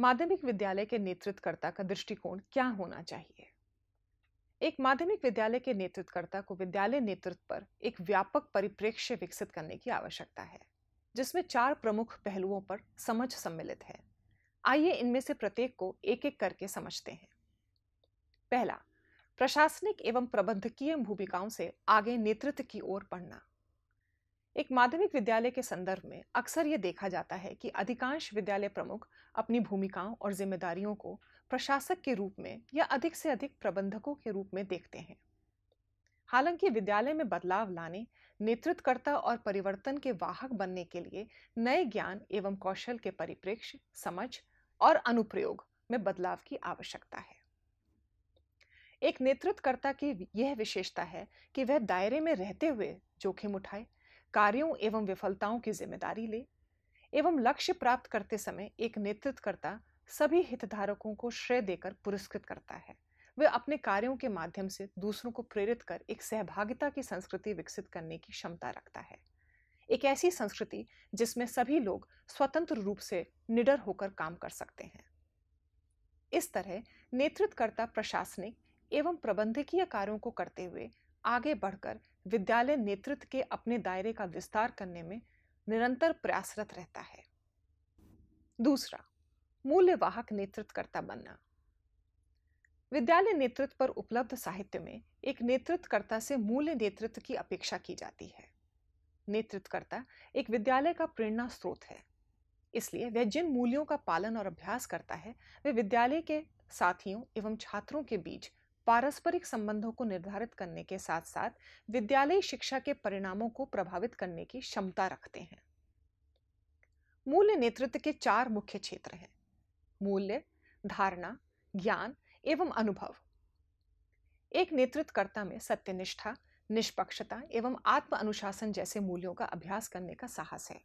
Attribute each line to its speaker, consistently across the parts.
Speaker 1: माध्यमिक विद्यालय के नेतृत्वकर्ता का दृष्टिकोण क्या होना चाहिए एक माध्यमिक विद्यालय के नेतृत्वकर्ता को विद्यालय नेतृत्व पर एक व्यापक परिप्रेक्ष्य विकसित करने की आवश्यकता है जिसमें चार प्रमुख पहलुओं पर समझ सम्मिलित है आइए इनमें से प्रत्येक को एक एक करके समझते हैं पहला प्रशासनिक एवं प्रबंधकीय भूमिकाओं से आगे नेतृत्व की ओर बढ़ना एक माध्यमिक विद्यालय के संदर्भ में अक्सर ये देखा जाता है कि अधिकांश विद्यालय प्रमुख अपनी भूमिकाओं और जिम्मेदारियों को प्रशासक के रूप में या अधिक से अधिक प्रबंधकों के रूप में देखते हैं हालांकि विद्यालय में बदलाव लाने नेतृत्वकर्ता और परिवर्तन के वाहक बनने के लिए नए ज्ञान एवं कौशल के परिप्रेक्ष्य समझ और अनुप्रयोग में बदलाव की आवश्यकता है एक नेतृत्वकर्ता की यह विशेषता है कि वह दायरे में रहते हुए जोखिम उठाए कार्यों एवं विफलताओं की जिम्मेदारी ले एवं लक्ष्य प्राप्त करते समय एक नेतृत्वकर्ता सभी हितधारकों को श्रेय देकर पुरस्कृत करता है वे अपने कार्यों के माध्यम से दूसरों को प्रेरित कर एक सहभागिता की संस्कृति विकसित करने की क्षमता रखता है एक ऐसी संस्कृति जिसमें सभी लोग स्वतंत्र रूप से निडर होकर काम कर सकते हैं इस तरह नेतृत्वकर्ता प्रशासनिक एवं प्रबंधकीय कार्यों को करते हुए आगे बढ़कर विद्यालय नेतृत्व के अपने दायरे का विस्तार करने में निरंतर प्रयासरत रहता है दूसरा मूल्यवाहक नेतृत्वकर्ता बनना विद्यालय नेतृत्व पर उपलब्ध साहित्य में एक नेतृत्वकर्ता से मूल्य नेतृत्व की अपेक्षा की जाती है नेतृत्वकर्ता एक विद्यालय का प्रेरणा स्रोत है इसलिए वह जिन मूल्यों का पालन और अभ्यास करता है वे विद्यालय के साथियों एवं छात्रों के बीच पारस्परिक संबंधों को निर्धारित करने के साथ साथ विद्यालयी शिक्षा के परिणामों को प्रभावित करने की क्षमता रखते हैं मूल्य नेतृत्व के चार मुख्य क्षेत्र हैं मूल्य धारणा ज्ञान एवं अनुभव एक नेतृत्वकर्ता में सत्यनिष्ठा निष्पक्षता एवं आत्म अनुशासन जैसे मूल्यों का अभ्यास करने का साहस है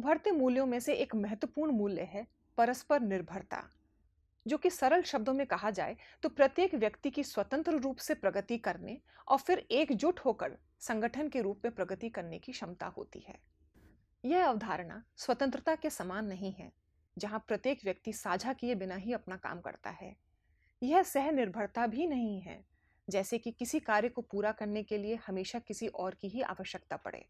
Speaker 1: उभरते मूल्यों में से एक महत्वपूर्ण मूल्य है परस्पर निर्भरता जो कि सरल शब्दों में कहा जाए तो प्रत्येक व्यक्ति की स्वतंत्र रूप से प्रगति करने और फिर एकजुट होकर संगठन के रूप में प्रगति करने की क्षमता होती है यह अवधारणा स्वतंत्रता के समान नहीं है जहां प्रत्येक व्यक्ति साझा किए बिना ही अपना काम करता है यह सहनिर्भरता भी नहीं है जैसे कि किसी कार्य को पूरा करने के लिए हमेशा किसी और की ही आवश्यकता पड़े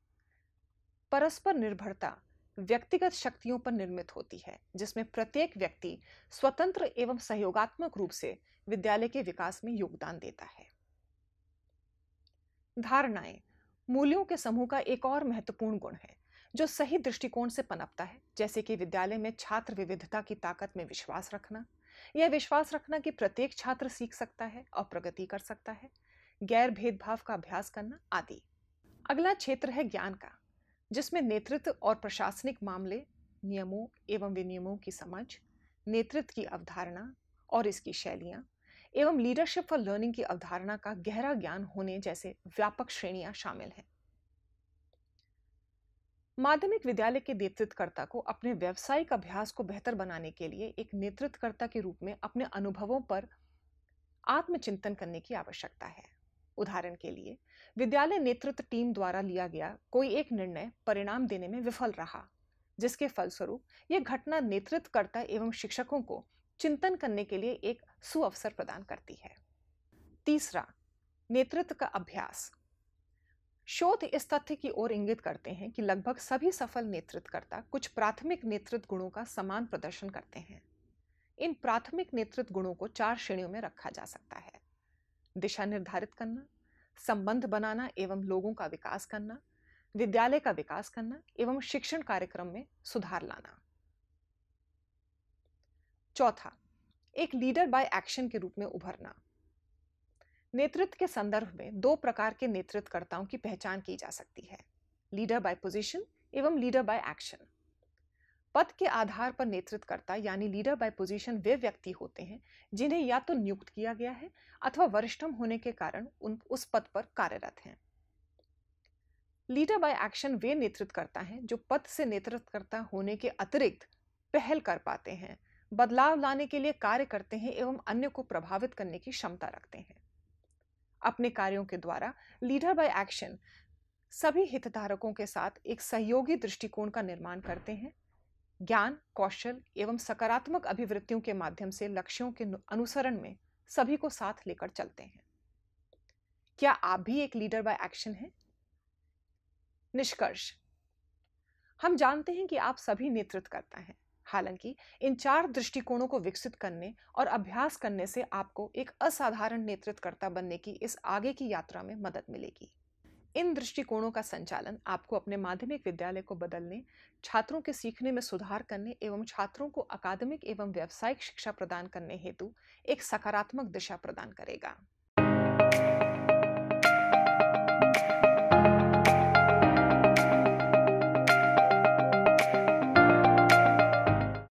Speaker 1: परस्पर निर्भरता व्यक्तिगत शक्तियों पर निर्मित होती है जिसमें प्रत्येक व्यक्ति स्वतंत्र एवं सहयोगात्मक रूप से विद्यालय के विकास में योगदान देता है धारणाएं मूल्यों के समूह का एक और महत्वपूर्ण गुण है जो सही दृष्टिकोण से पनपता है जैसे कि विद्यालय में छात्र विविधता की ताकत में विश्वास रखना यह विश्वास रखना कि प्रत्येक छात्र सीख सकता है और प्रगति कर सकता है गैर भेदभाव का अभ्यास करना आदि अगला क्षेत्र है ज्ञान का जिसमें नेतृत्व और प्रशासनिक मामले नियमों एवं विनियमों की समझ नेतृत्व की अवधारणा और इसकी शैलियाँ एवं लीडरशिप फॉर लर्निंग की अवधारणा का गहरा ज्ञान होने जैसे व्यापक श्रेणियां शामिल हैं माध्यमिक विद्यालय के नेतृत्वकर्ता को अपने व्यावसायिक अभ्यास को बेहतर बनाने के लिए एक नेतृत्वकर्ता के रूप में अपने अनुभवों पर आत्मचिंतन करने की आवश्यकता है उदाहरण के लिए विद्यालय नेतृत्व टीम द्वारा लिया गया कोई एक निर्णय परिणाम देने में विफल रहा जिसके फलस्वरूप यह घटना नेतृत्वकर्ता एवं शिक्षकों को चिंतन करने के लिए एक सुअवसर प्रदान करती है तीसरा नेतृत्व का अभ्यास शोध इस तथ्य की ओर इंगित करते हैं कि लगभग सभी सफल नेतृत्वकर्ता कुछ प्राथमिक नेतृत्व गुणों का समान प्रदर्शन करते हैं इन प्राथमिक नेतृत्व गुणों को चार श्रेणियों में रखा जा सकता है दिशा निर्धारित करना संबंध बनाना एवं लोगों का विकास करना विद्यालय का विकास करना एवं शिक्षण कार्यक्रम में सुधार लाना चौथा एक लीडर बाय एक्शन के रूप में उभरना नेतृत्व के संदर्भ में दो प्रकार के नेतृत्वकर्ताओं की पहचान की जा सकती है लीडर बाय पोजीशन एवं लीडर बाय एक्शन पद के आधार पर नेतृत्व करता यानी लीडर बाय पोजीशन वे व्यक्ति होते हैं जिन्हें या तो नियुक्त किया गया है अथवा वरिष्ठम होने के कारण उन उस पद पर कार्यरत हैं लीडर बाय एक्शन वे नेतृत्व करता है जो पद से नेतृत्व करता होने के अतिरिक्त पहल कर पाते हैं बदलाव लाने के लिए कार्य करते हैं एवं अन्य को प्रभावित करने की क्षमता रखते हैं अपने कार्यों के द्वारा लीडर बाय एक्शन सभी हितधारकों के साथ एक सहयोगी दृष्टिकोण का निर्माण करते हैं ज्ञान कौशल एवं सकारात्मक अभिवृत्तियों के माध्यम से लक्ष्यों के अनुसरण में सभी को साथ लेकर चलते हैं क्या आप भी एक लीडर बाय एक्शन हैं निष्कर्ष हम जानते हैं कि आप सभी नेतृत्व करता है हालांकि इन चार दृष्टिकोणों को विकसित करने और अभ्यास करने से आपको एक असाधारण नेतृत्वकर्ता बनने की इस आगे की यात्रा में मदद मिलेगी इन दृष्टिकोणों का संचालन आपको अपने माध्यमिक विद्यालय को बदलने छात्रों के सीखने में सुधार करने एवं छात्रों को अकादमिक एवं व्यावसायिक शिक्षा प्रदान करने हेतु एक सकारात्मक दिशा प्रदान करेगा